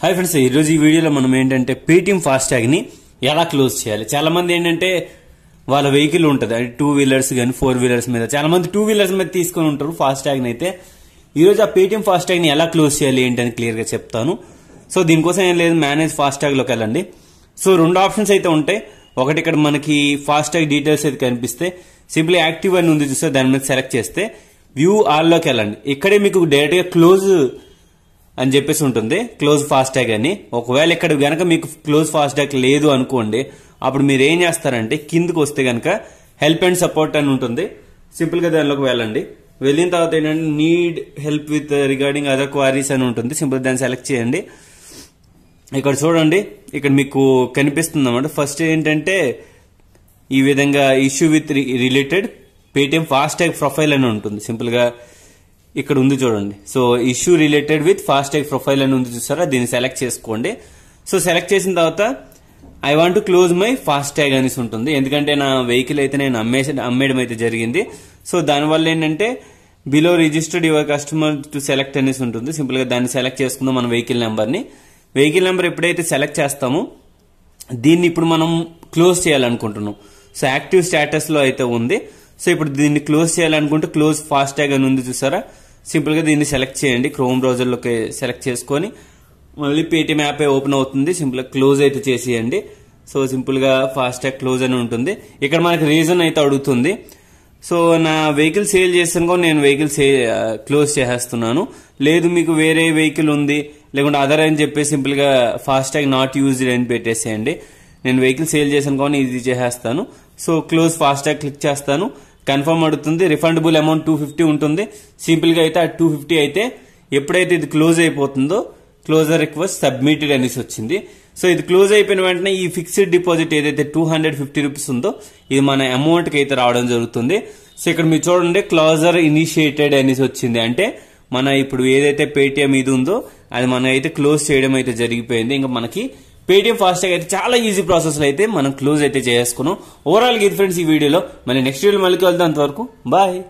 hi friends ఈరోజు ఈ వీడియోలో మనం ఏంటంటే పేటీఎం ఫాస్టాగ్ని ఎలా క్లోజ్ చేయాలి చాలామంది ఏంటంటే వాళ్ళ వెహికల్ ఉంటుంది అది టూ వీలర్స్ కానీ ఫోర్ వీలర్స్ మీద చాలామంది టూ వీలర్స్ మీద తీసుకొని ఉంటారు ఫాస్టాగ్ని అయితే ఈరోజు ఆ పేటీఎం ఫాస్టాగ్ని ఎలా క్లోజ్ చేయాలి ఏంటని క్లియర్గా చెప్తాను సో దీనికోసం ఏం లేదు మేనేజ్ ఫాస్టాగ్లోకి వెళ్ళండి సో రెండు ఆప్షన్స్ అయితే ఉంటాయి ఒకటి ఇక్కడ మనకి ఫాస్టాగ్ డీటెయిల్స్ అయితే కనిపిస్తే సింప్లీ యాక్టివ్ అని ఉంది చూస్తే దాని మీద సెలెక్ట్ చేస్తే వ్యూ ఆల్లోకి వెళ్ళండి ఇక్కడే మీకు డైరెక్ట్గా క్లోజ్ అని చెప్పేసి ఉంటుంది క్లోజ్ ఫాస్టాగ్ అని ఒకవేళ ఇక్కడ కనుక మీకు క్లోజ్ ఫాస్టాగ్ లేదు అనుకోండి అప్పుడు మీరు ఏం చేస్తారంటే కిందకు వస్తే కనుక హెల్ప్ అండ్ సపోర్ట్ అని ఉంటుంది సింపుల్గా దానిలోకి వెళ్ళండి వెళ్ళిన తర్వాత ఏంటంటే need help with regarding other queries అని ఉంటుంది సింపుల్ దాన్ని సెలెక్ట్ చేయండి ఇక్కడ చూడండి ఇక్కడ మీకు కనిపిస్తుంది అనమాట ఫస్ట్ ఏంటంటే ఈ విధంగా issue with related Paytm FASTag profile అని ఉంటుంది సింపుల్గా ఇక్కడ ఉంది చూడండి so issue related with FASTag profile అని ఉంది చూసారా దీన్ని సెలెక్ట్ చేసుకోండి సో సెలెక్ట్ చేసిన తర్వాత I want close my FASTag అనేసి ఉంటుంది ఎందుకంటే నా వెహికల్ అయితే నేను అమ్మేసి అమ్మేయడం అయితే జరిగింది సో దానివల్ల ఏంటంటే below registered your customer to select అనేసి ఉంటుంది సింపుల్గా దాన్ని సెలెక్ట్ చేసుకుందాం మన వెహికల్ నెంబర్ని వెహికల్ నెంబర్ ఎప్పుడైతే సెలెక్ట్ చేస్తామో దీన్ని ఇప్పుడు మనం క్లోజ్ చేయాలనుకుంటున్నాం సో యాక్టివ్ స్టేటస్లో అయితే ఉంది సో ఇప్పుడు దీన్ని క్లోజ్ చేయాలనుకుంటే క్లోజ్ ఫాస్ట్ ట్యాగ్ అని ఉంది చూసారా సింపుల్గా దీన్ని సెలెక్ట్ చేయండి క్రోమ్ బ్రౌజర్లోకి సెలెక్ట్ చేసుకొని మళ్ళీ పేటీఎం యాప్ ఓపెన్ అవుతుంది సింపుల్గా క్లోజ్ అయితే చేసేయండి సో సింపుల్గా ఫాస్టాగ్ క్లోజ్ అని ఉంటుంది ఇక్కడ మనకి రీజన్ అయితే అడుగుతుంది సో నా వెహికల్ సేల్ చేస్తాను కూడా నేను వెహికల్ సే క్లోజ్ చేసేస్తున్నాను లేదు మీకు వేరే వెహికల్ ఉంది లేకుంటే అదర్ అని చెప్పి సింపుల్గా ఫాస్టాగ్ నాట్ యూజ్డ్ అని పెట్టేసేయండి నేను వెహికల్ సేల్ చేశాను కానీ ఇది చేసేస్తాను సో క్లోజ్ ఫాస్టాగ్ క్లిక్ చేస్తాను కన్ఫర్మ్ అవుతుంది రిఫండబుల్ అమౌంట్ టూ ఫిఫ్టీ ఉంటుంది సింపుల్గా అయితే ఆ టూ ఫిఫ్టీ అయితే ఎప్పుడైతే ఇది క్లోజ్ అయిపోతుందో క్లోజర్ రిక్వెస్ట్ సబ్మిటెడ్ అనేసి వచ్చింది సో ఇది క్లోజ్ అయిపోయిన వెంటనే ఈ ఫిక్స్డ్ డిపాజిట్ ఏదైతే టూ హండ్రెడ్ ఫిఫ్టీ రూపీస్ ఉందో ఇది మన అమౌంట్కి అయితే రావడం జరుగుతుంది సో ఇక్కడ మీరు చూడండి క్లోజర్ ఇనిషియేటెడ్ అనేసి వచ్చింది అంటే మన ఇప్పుడు ఏదైతే పేటిఎం ఇది ఉందో అది మనం అయితే క్లోజ్ చేయడం అయితే జరిగిపోయింది ఇంకా మనకి పేటిఎం ట్యాగ్ అయితే చాలా ఈజీ లో అయితే మనం క్లోజ్ అయితే చేసుకున్నాం ఓవరాల్ ఇది ఫ్రెండ్స్ ఈ వీడియోలో మళ్ళీ నెక్స్ట్ వీడియో మళ్ళీ కలుద్దాం అంతవరకు బాయ్